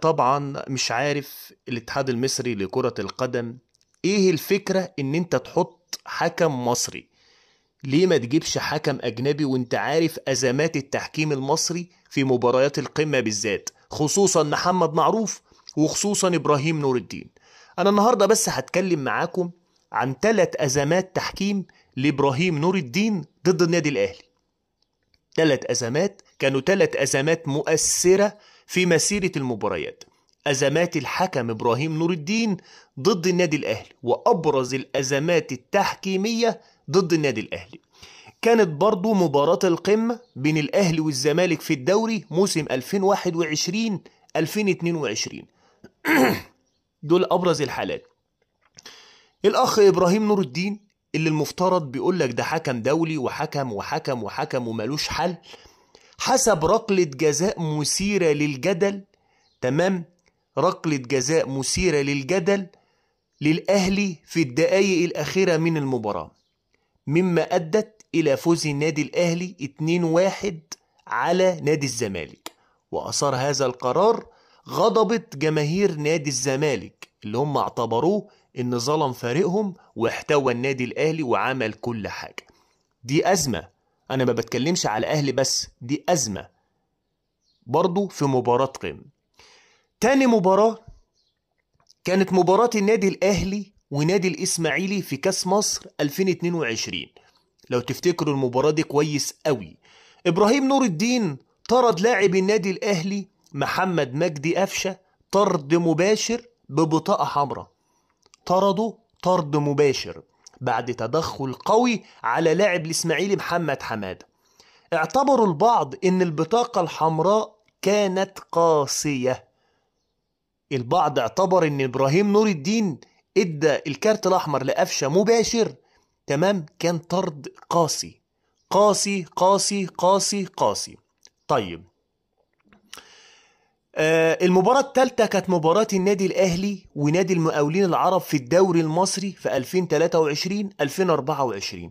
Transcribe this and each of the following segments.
طبعا مش عارف الاتحاد المصري لكرة القدم ايه الفكرة ان انت تحط حكم مصري ليه ما تجيبش حكم اجنبي وانت عارف ازمات التحكيم المصري في مباريات القمة بالذات خصوصا محمد معروف وخصوصا ابراهيم نور الدين انا النهاردة بس هتكلم معاكم عن ثلاث ازمات تحكيم لابراهيم نور الدين ضد النادي الاهلي ثلاث ازمات كانوا ثلاث ازمات مؤثره في مسيرة المباريات أزمات الحكم إبراهيم نور الدين ضد النادي الأهلي وأبرز الأزمات التحكيمية ضد النادي الأهلي كانت برضو مباراة القمة بين الأهلي والزمالك في الدوري موسم 2021 2022 دول أبرز الحالات الأخ إبراهيم نور الدين اللي المفترض بيقول لك ده حكم دولي وحكم وحكم وحكم وملوش حل حسب ركلة جزاء مثيرة للجدل تمام ركلة جزاء مثيرة للجدل للأهلي في الدقايق الأخيرة من المباراة مما أدت إلى فوز النادي الأهلي 2-1 على نادي الزمالك وأثار هذا القرار غضبت جماهير نادي الزمالك اللي هم اعتبروه إن ظلم فريقهم واحتوى النادي الأهلي وعمل كل حاجة دي أزمة أنا ما بتكلمش على أهلي بس دي أزمة برضو في مباراة قيم تاني مباراة كانت مباراة النادي الأهلي ونادي الإسماعيلي في كاس مصر 2022 لو تفتكروا المباراة دي كويس قوي إبراهيم نور الدين طرد لاعب النادي الأهلي محمد مجدي قفشة طرد مباشر ببطاقة حمراء طرده طرد مباشر بعد تدخل قوي على لاعب الإسماعيلي محمد حمادة اعتبروا البعض إن البطاقة الحمراء كانت قاسية البعض اعتبر إن إبراهيم نور الدين ادى الكارت الأحمر لقفشة مباشر تمام كان طرد قاسي قاسي قاسي قاسي قاسي طيب آه، المباراة الثالثة كانت مباراة النادي الأهلي ونادي المقاولين العرب في الدوري المصري في 2023 2024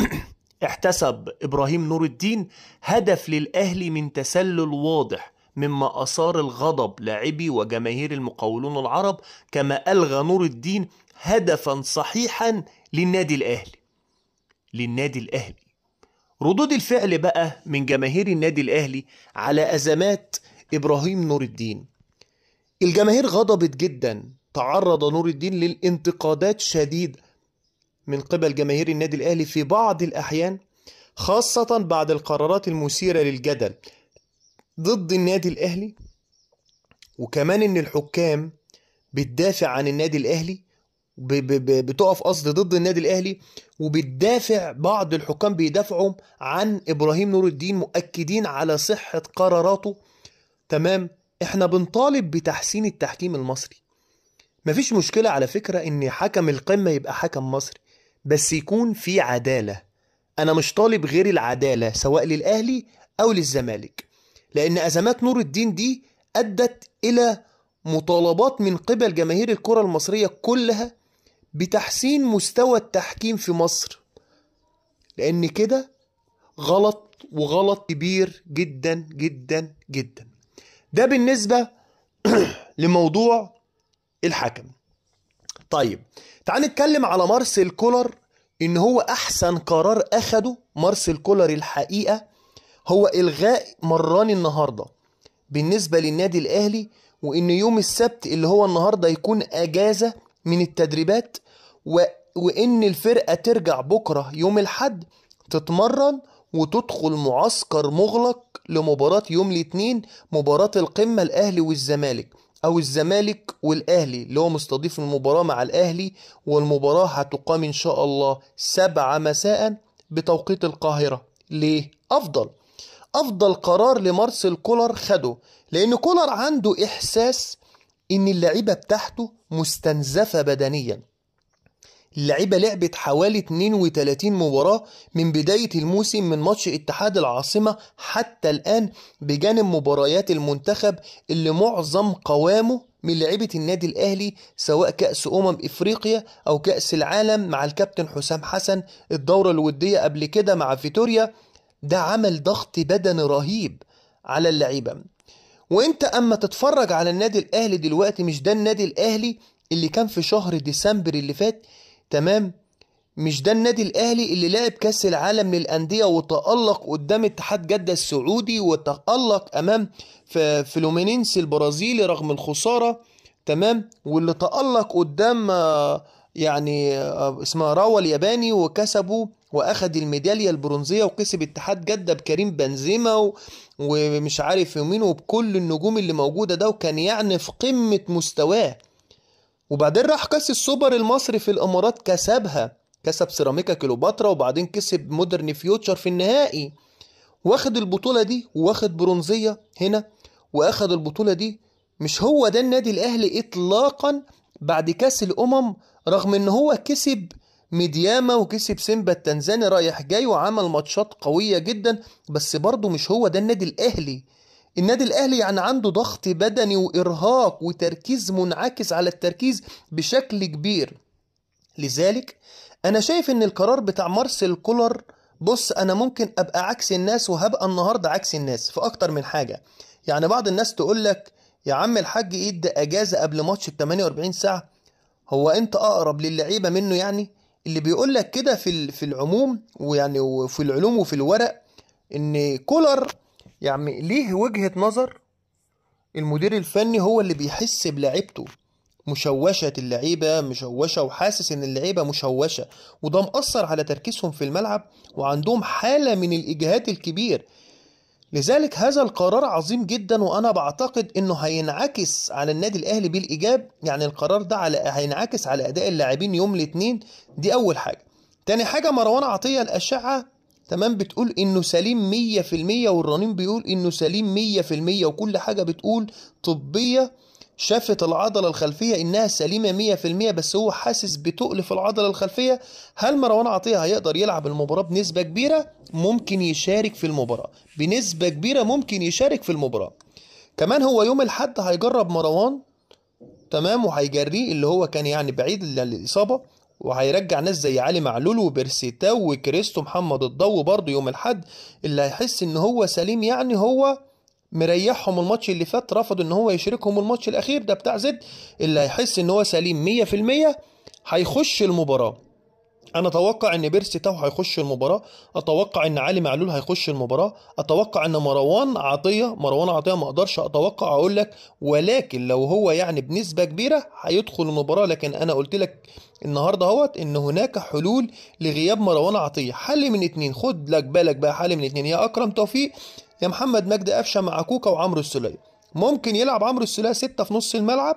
احتسب إبراهيم نور الدين هدف للأهلي من تسلل واضح مما أثار الغضب لاعبي وجماهير المقاولون العرب كما ألغى نور الدين هدفا صحيحا للنادي الأهلي للنادي الأهلي ردود الفعل بقى من جماهير النادي الأهلي على أزمات إبراهيم نور الدين الجماهير غضبت جدا تعرض نور الدين للانتقادات شديد من قبل جماهير النادي الأهلي في بعض الأحيان خاصة بعد القرارات المثيرة للجدل ضد النادي الأهلي وكمان إن الحكام بتدافع عن النادي الأهلي بتقف قصد ضد النادي الأهلي وبتدافع بعض الحكام بيدافعوا عن إبراهيم نور الدين مؤكدين على صحة قراراته تمام احنا بنطالب بتحسين التحكيم المصري مفيش مشكلة على فكرة ان حكم القمة يبقى حكم مصري بس يكون في عدالة انا مش طالب غير العدالة سواء للاهلي او للزمالك لان ازمات نور الدين دي ادت الى مطالبات من قبل جماهير الكرة المصرية كلها بتحسين مستوى التحكيم في مصر لان كده غلط وغلط كبير جدا جدا جدا ده بالنسبة لموضوع الحكم طيب تعال نتكلم على مارسيل كولر ان هو احسن قرار اخده مارسيل كولر الحقيقه هو الغاء مران النهارده بالنسبه للنادي الاهلي وان يوم السبت اللي هو النهارده يكون اجازه من التدريبات و... وان الفرقه ترجع بكره يوم الحد تتمرن وتدخل معسكر مغلق لمباراة يوم الاثنين مباراة القمة الأهلي والزمالك أو الزمالك والأهلي اللي هو مستضيف المباراة مع الأهلي والمباراة هتقام إن شاء الله سبعة مساء بتوقيت القاهرة ليه؟ أفضل أفضل قرار لمارسيل كولر خده لأن كولر عنده إحساس إن اللعيبة بتاعته مستنزفة بدنياً اللعيبة لعبت حوالي 32 مباراة من بداية الموسم من ماتش اتحاد العاصمة حتى الآن بجانب مباريات المنتخب اللي معظم قوامه من لعيبة النادي الأهلي سواء كأس أمم إفريقيا أو كأس العالم مع الكابتن حسام حسن الدورة الودية قبل كده مع فيتوريا ده عمل ضغط بدني رهيب على اللعيبة وانت اما تتفرج على النادي الاهلي دلوقتي مش ده النادي الاهلي اللي كان في شهر ديسمبر اللي فات تمام مش ده النادي الاهلي اللي لعب كاس العالم للانديه وتالق قدام اتحاد جده السعودي وتالق امام فلومينينس البرازيلي رغم الخساره تمام واللي تالق قدام آه، يعني آه، اسمها راوا الياباني وكسبه واخد الميداليه البرونزيه وكسب اتحاد جده بكريم بنزيما ومش عارف مين وبكل النجوم اللي موجوده ده وكان يعني في قمه مستواه وبعدين راح كاس السوبر المصري في الامارات كسبها كسب سيراميكا كليوباترا وبعدين كسب مودرن فيوتشر في النهائي واخد البطوله دي واخد برونزيه هنا واخد البطوله دي مش هو ده النادي الاهلي اطلاقا بعد كاس الامم رغم ان هو كسب ميدياما وكسب سيمبا التنزاني رايح جاي وعمل ماتشات قويه جدا بس برضه مش هو ده النادي الاهلي النادي الاهلي يعني عنده ضغط بدني وارهاق وتركيز منعكس على التركيز بشكل كبير لذلك انا شايف ان القرار بتاع مارسيل كولر بص انا ممكن ابقى عكس الناس وهبقى النهارده عكس الناس في اكتر من حاجه يعني بعض الناس تقول لك يا عم الحاج ايه ده اجازه قبل ماتش ب 48 ساعه هو انت اقرب للعيبه منه يعني اللي بيقول لك كده في في العموم ويعني وفي العلوم وفي الورق ان كولر يا يعني عم ليه وجهة نظر المدير الفني هو اللي بيحس بلعيبته مشوشة اللعيبة مشوشة وحاسس إن اللعيبة مشوشة وده مأثر على تركيزهم في الملعب وعندهم حالة من الإجهاد الكبير لذلك هذا القرار عظيم جدا وأنا بعتقد إنه هينعكس على النادي الأهلي بالإيجاب يعني القرار ده على هينعكس على أداء اللاعبين يوم الاثنين دي أول حاجة تاني حاجة مروان عطية الأشعة تمام بتقول انه سليم مية في المية والرنين بيقول انه سليم مية في المية وكل حاجة بتقول طبية شافت العضلة الخلفية انها سليمة مية في المية بس هو حاسس بتقل في العضلة الخلفية هل مروان عطية هيقدر يلعب المباراة بنسبة كبيرة ممكن يشارك في المباراة بنسبة كبيرة ممكن يشارك في المباراة كمان هو يوم الحد هيجرب مروان تمام وهيجريه اللي هو كان يعني بعيد الإصابة وهيرجع ناس زي علي معلول وبرسيتاو وكريستو محمد الضو برضه يوم الحد اللي هيحس ان هو سليم يعني هو مريحهم الماتش اللي فات رفض ان هو يشاركهم الماتش الاخير ده بتاع زد اللي هيحس ان هو سليم 100% هيخش المباراه انا اتوقع ان بيرسي تاو هيخش المباراه اتوقع ان علي معلول هيخش المباراه اتوقع ان مروان عطيه مروان عطيه ما اقدرش اتوقع اقول لك ولكن لو هو يعني بنسبه كبيره هيدخل المباراه لكن انا قلت لك النهارده اهوت ان هناك حلول لغياب مروان عطيه حل من اتنين خد لك بالك بقى حل من اتنين يا اكرم توفيق يا محمد مجدي قفشه مع كوكا وعمرو السليه ممكن يلعب عمرو السليه ستة في نص الملعب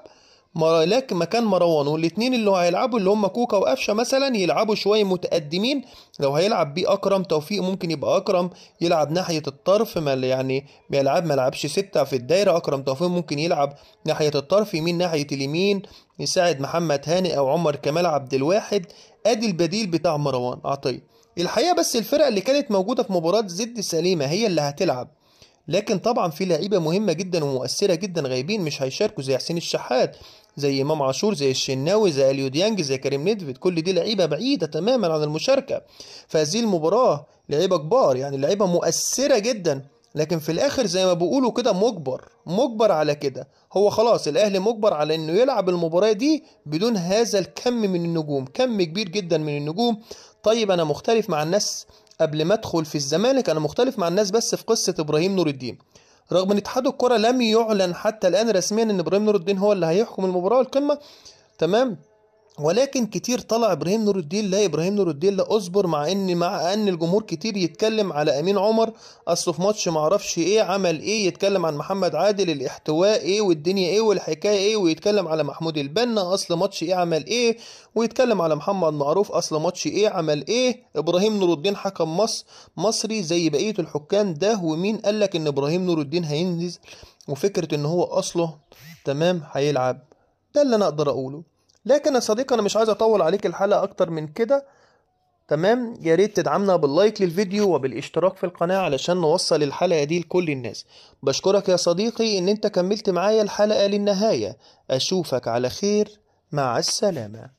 ملاك مكان مروان والاثنين اللي هيلعبوا اللي هم كوكا وقفشه مثلا يلعبوا شويه متقدمين لو هيلعب بيه اكرم توفيق ممكن يبقى اكرم يلعب ناحيه الطرف ما يعني ما ما لعبش سته في الدايره اكرم توفيق ممكن يلعب ناحيه الطرف يمين ناحيه اليمين يساعد محمد هاني او عمر كمال عبد الواحد ادي البديل بتاع مروان عطيه الحقيقه بس الفرق اللي كانت موجوده في مباراه زد سليمه هي اللي هتلعب لكن طبعا في لعيبه مهمه جدا ومؤثره جدا غايبين مش هيشاركوا زي حسين الشحات زي امام عاشور زي الشناوي زي اليو ديانج زي كريم ندفيد كل دي لعيبه بعيده تماما عن المشاركه فهذه المباراه لعيبه كبار يعني لعيبه مؤثره جدا لكن في الاخر زي ما بيقولوا كده مجبر مجبر على كده هو خلاص الاهلي مجبر على انه يلعب المباراه دي بدون هذا الكم من النجوم كم كبير جدا من النجوم طيب انا مختلف مع الناس قبل ما ادخل في الزمالك انا مختلف مع الناس بس في قصه ابراهيم نور الدين رغم ان اتحاد الكره لم يعلن حتى الان رسميا ان ابراهيم نور الدين هو اللي هيحكم المباراه والقمه تمام ولكن كتير طلع ابراهيم نور الدين لا ابراهيم نور الدين لا اصبر مع ان مع ان الجمهور كتير يتكلم على امين عمر اصله في ماتش معرفش ايه عمل ايه يتكلم عن محمد عادل الاحتواء ايه والدنيا ايه والحكايه ايه ويتكلم على محمود البنا اصل ماتش ايه عمل ايه ويتكلم على محمد معروف اصل ماتش ايه عمل ايه ابراهيم نور الدين حكم مصر مصري زي بقيه الحكام ده ومين قال لك ان ابراهيم نور الدين هينزل وفكره ان هو اصله تمام هيلعب ده اللي انا اقدر اقوله لكن يا صديقي انا مش عايز اطول عليك الحلقه اكتر من كده تمام يا ريت تدعمنا باللايك للفيديو وبالاشتراك في القناه علشان نوصل الحلقه دي لكل الناس بشكرك يا صديقي ان انت كملت معايا الحلقه للنهايه اشوفك على خير مع السلامه